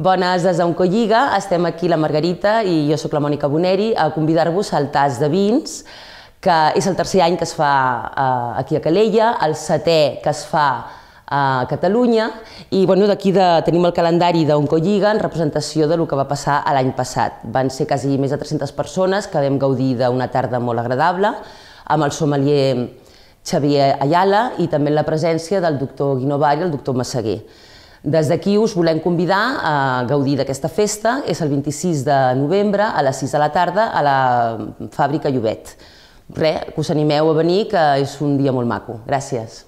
Bones des d'Onco Lliga, estem aquí la Margarita i jo sóc la Mònica Boneri a convidar-vos al tas de vins, que és el tercer any que es fa eh, aquí a Calella, el setè que es fa eh, a Catalunya i bueno, d'aquí de, tenim el calendari d'Oncolliga en representació de lo que va passar l'any passat. Van ser quasi més de 300 persones que vam gaudir d'una tarda molt agradable amb el sommelier Xavier Ayala i també la presència del doctor Guinovari i el doctor Massaguer. Des d'aquí us volem convidar a gaudir d'aquesta festa. És el 26 de novembre a les 6 de la tarda a la fàbrica Llobet. Re, que us animeu a venir, que és un dia molt maco. Gràcies.